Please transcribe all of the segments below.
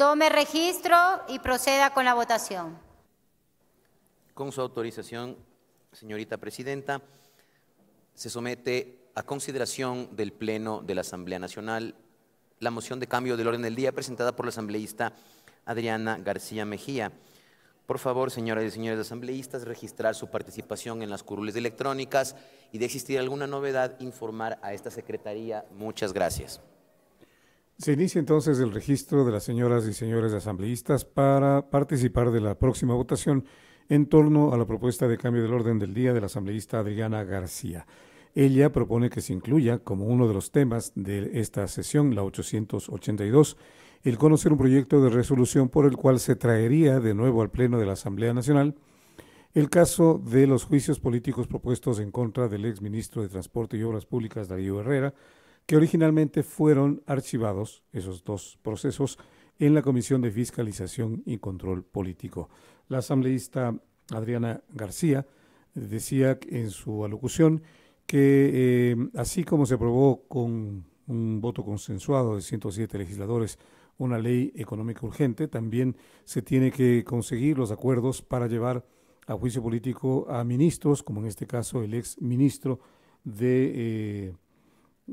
Tome registro y proceda con la votación. Con su autorización, señorita presidenta, se somete a consideración del Pleno de la Asamblea Nacional la moción de cambio del orden del día presentada por la asambleísta Adriana García Mejía. Por favor, señoras y señores asambleístas, registrar su participación en las curules electrónicas y de existir alguna novedad, informar a esta Secretaría. Muchas gracias. Se inicia entonces el registro de las señoras y señores asambleístas para participar de la próxima votación en torno a la propuesta de cambio del orden del día de la asambleísta Adriana García. Ella propone que se incluya como uno de los temas de esta sesión, la 882, el conocer un proyecto de resolución por el cual se traería de nuevo al Pleno de la Asamblea Nacional el caso de los juicios políticos propuestos en contra del exministro de Transporte y Obras Públicas Darío Herrera, que originalmente fueron archivados, esos dos procesos, en la Comisión de Fiscalización y Control Político. La asambleísta Adriana García decía en su alocución que eh, así como se aprobó con un voto consensuado de 107 legisladores una ley económica urgente, también se tiene que conseguir los acuerdos para llevar a juicio político a ministros, como en este caso el ex ministro de... Eh,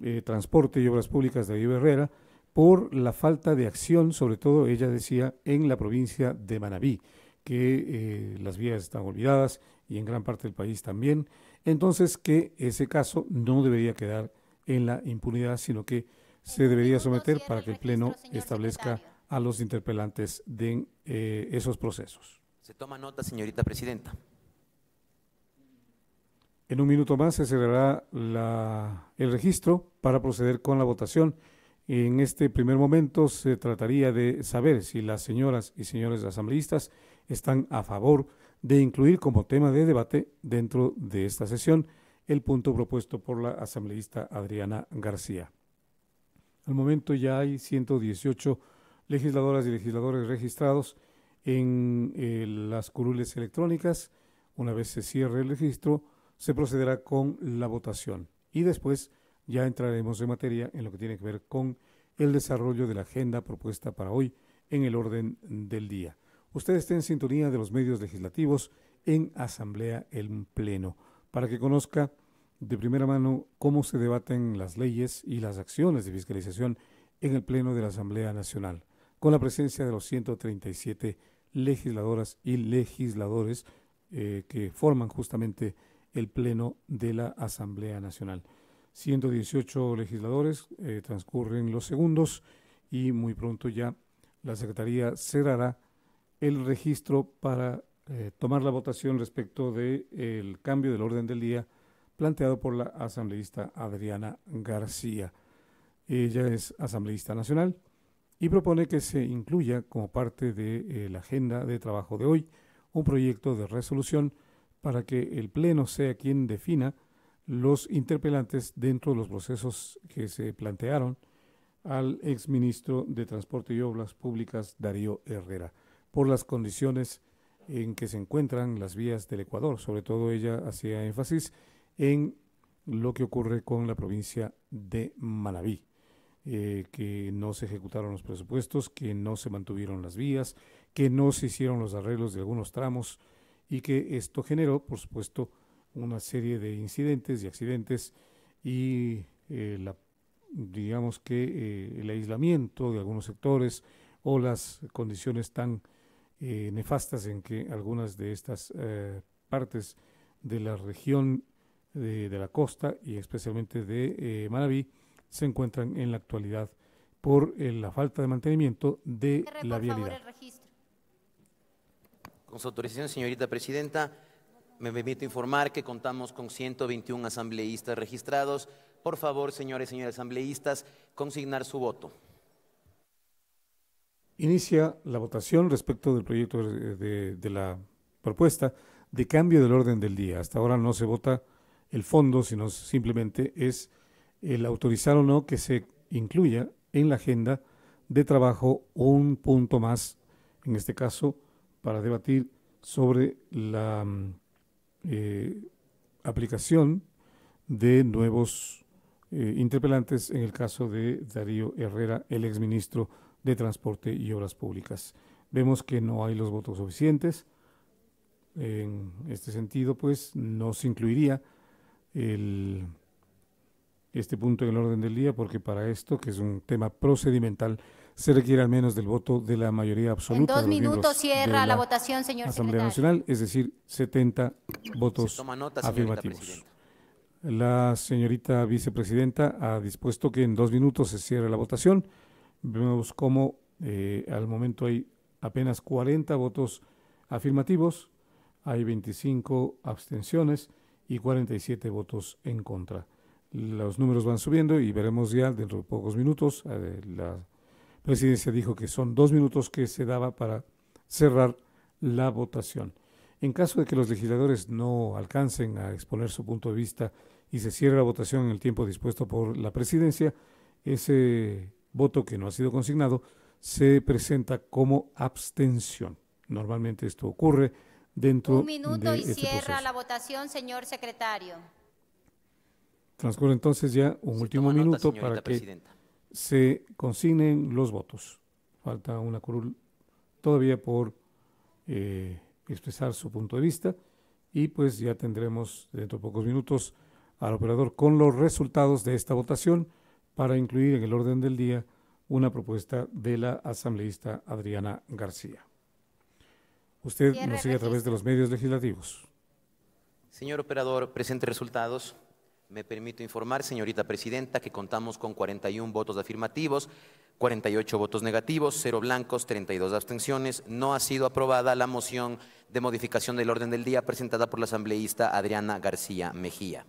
eh, transporte y Obras Públicas de David Herrera por la falta de acción, sobre todo, ella decía, en la provincia de Manabí, que eh, las vías están olvidadas y en gran parte del país también. Entonces, que ese caso no debería quedar en la impunidad, sino que se debería someter para que el Pleno establezca a los interpelantes de eh, esos procesos. Se toma nota, señorita presidenta. En un minuto más se cerrará el registro para proceder con la votación. En este primer momento se trataría de saber si las señoras y señores asambleístas están a favor de incluir como tema de debate dentro de esta sesión el punto propuesto por la asambleísta Adriana García. Al momento ya hay 118 legisladoras y legisladores registrados en eh, las curules electrónicas. Una vez se cierre el registro, se procederá con la votación y después ya entraremos en materia en lo que tiene que ver con el desarrollo de la agenda propuesta para hoy en el orden del día. Usted esté en sintonía de los medios legislativos en Asamblea en Pleno para que conozca de primera mano cómo se debaten las leyes y las acciones de fiscalización en el Pleno de la Asamblea Nacional, con la presencia de los 137 legisladoras y legisladores eh, que forman justamente el Pleno de la Asamblea Nacional. 118 legisladores eh, transcurren los segundos y muy pronto ya la Secretaría cerrará el registro para eh, tomar la votación respecto del eh, el cambio del orden del día planteado por la asambleísta Adriana García. Ella es asambleísta nacional y propone que se incluya como parte de la agenda de trabajo de hoy un proyecto de resolución para que el Pleno sea quien defina los interpelantes dentro de los procesos que se plantearon al exministro de Transporte y Obras Públicas, Darío Herrera, por las condiciones en que se encuentran las vías del Ecuador. Sobre todo ella hacía énfasis en lo que ocurre con la provincia de Manabí, eh, que no se ejecutaron los presupuestos, que no se mantuvieron las vías, que no se hicieron los arreglos de algunos tramos y que esto generó, por supuesto, una serie de incidentes y accidentes y eh, la, digamos que eh, el aislamiento de algunos sectores o las condiciones tan eh, nefastas en que algunas de estas partes de la región de, la costa y especialmente de Manabí se encuentran en la actualidad por la falta de mantenimiento de la vialidad. Con su autorización, señorita presidenta, me permito informar que contamos con 121 asambleístas registrados. Por favor, señores y señoras asambleístas, consignar su voto. Inicia la votación respecto del proyecto de la propuesta de cambio del orden del día. Hasta ahora no se vota el fondo, sino simplemente es el autorizar o no que se incluya en la agenda de trabajo un punto más, en este caso para debatir sobre la mm, eh, aplicación de nuevos eh, interpelantes en el caso de Darío Herrera, el exministro de Transporte y Obras Públicas. Vemos que no hay los votos suficientes. En este sentido, pues no se incluiría este punto en el orden del día, porque para esto, que es un tema procedimental, se requiere al menos del voto de la mayoría absoluta. En dos minutos cierra la, votación, señor Asamblea Nacional, es decir, 70 votos afirmativos. La señorita vicepresidenta ha dispuesto que en dos minutos se cierre la votación. Vemos cómo eh, al momento hay apenas 40 votos afirmativos, hay 25 abstenciones y 47 votos en contra. Los números van subiendo y veremos ya dentro de pocos minutos eh, la presidencia dijo que son dos minutos que se daba para cerrar la votación. En caso de que los legisladores no alcancen a exponer su punto de vista y se cierre la votación en el tiempo dispuesto por la presidencia, ese voto que no ha sido consignado se presenta como abstención. Normalmente esto ocurre dentro de... Un minuto y este cierra la votación, señor secretario. Transcurre entonces ya un último minuto para que se consignen los votos. Falta una curul todavía por eh, expresar su punto de vista y pues ya tendremos dentro de pocos minutos al operador con los resultados de esta votación para incluir en el orden del día una propuesta de la asambleísta Adriana García. Usted nos sigue a través de los medios legislativos. Señor operador, presente resultados. Me permito informar, señorita presidenta, que contamos con 41 votos afirmativos, 48 votos negativos, 0 blancos, 32 abstenciones. No ha sido aprobada la moción de modificación del orden del día presentada por la asambleísta Adriana García Mejía.